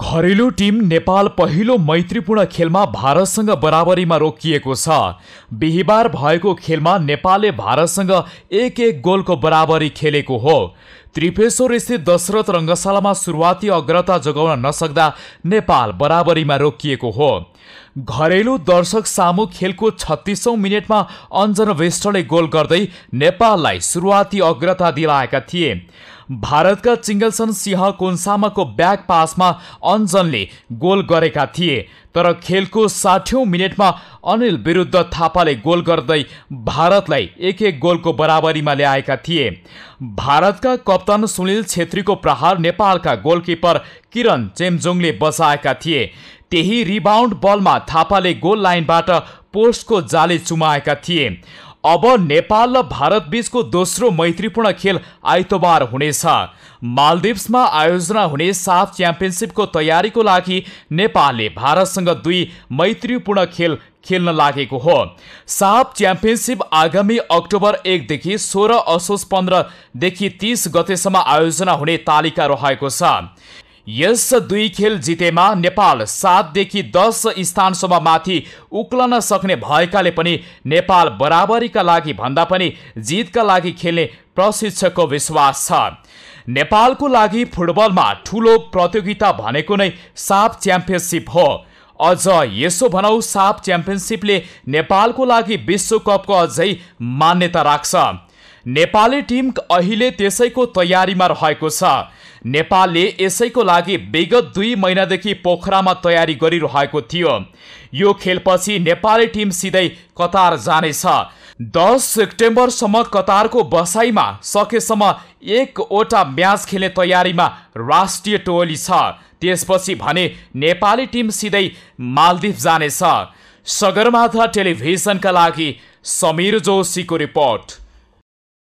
घरेलु टिम नेपाल पहिलो मैत्रीपूर्ण खेलमा भारतसँग बराबरीमा रोकिएको छ बिहिबार भएको खेलमा नेपालले भारतसँग एक एक गोलको बराबरी खेलेको हो त्रिपेश्वर स्थित दशरथ रङ्गशालामा सुरुवाती अग्रता जोगाउन नसक्दा नेपाल बराबरीमा रोकिएको हो घरेलु दर्शक सामु खेलको छत्तिसौँ मिनटमा अञ्जन विष्टले गोल गर्दै नेपाललाई सुरुवाती अग्रता दिलाएका थिए भारतका चिङ्गलसन सिंह कोन्सामाको ब्याक पासमा अञ्जनले गोल गरेका थिए तर खेलको साठौँ मिनटमा अनिल विरुद्ध थापाले गोल गर्दै भारतलाई एक एक गोलको बराबरीमा ल्याएका थिए भारतका कप्तान सुनिल छेत्रीको प्रहार नेपालका गोलकिपर किरण चेम्जोङले बचाएका थिए त्यही रिबाउन्ड बलमा थापाले गोल लाइनबाट पोस्टको जाले चुमाएका थिए अब नेपाल र भारत बीचको दोस्रो मैत्रीपूर्ण खेल आइतबार हुनेछ मालदिप्समा आयोजना हुने साफ च्याम्पियनसिपको तयारीको लागि नेपालले भारतसँग दुई मैत्रीपूर्ण खेल खेल्न लागेको हो साफ च्याम्पियनसिप आगामी अक्टोबर एकदेखि सोह्र असोज पन्ध्रदेखि तिस गतेसम्म आयोजना हुने तालिका रहेको छ यस दुई खेल जितेमा नेपाल सातदेखि दस स्थानसम्म माथि उक्लन सक्ने भएकाले पनि नेपाल बराबरीका लागि भन्दा पनि जितका लागि खेल्ने प्रशिक्षकको विश्वास छ नेपालको लागि फुटबलमा ठुलो प्रतियोगिता भनेको नै साफ च्याम्पियनसिप हो अझ यसो भनौँ साफ च्याम्पियनसिपले नेपालको लागि विश्वकपको अझै मान्यता राख्छ नेपाली टिम अहिले त्यसैको तयारीमा रहेको छ नेपालले यसैको लागि विगत दुई महिनादेखि पोखरामा तयारी गरिरहेको थियो यो खेलपछि नेपाली टिम सिधै कतार जानेछ दस सेप्टेम्बरसम्म कतारको बसाइमा सकेसम्म एकवटा म्याच खेल्ने तयारीमा राष्ट्रिय टोली छ त्यसपछि भने नेपाली टिम सिधै मालदिप जानेछ सगरमाथा टेलिभिजनका लागि समीर जोशीको रिपोर्ट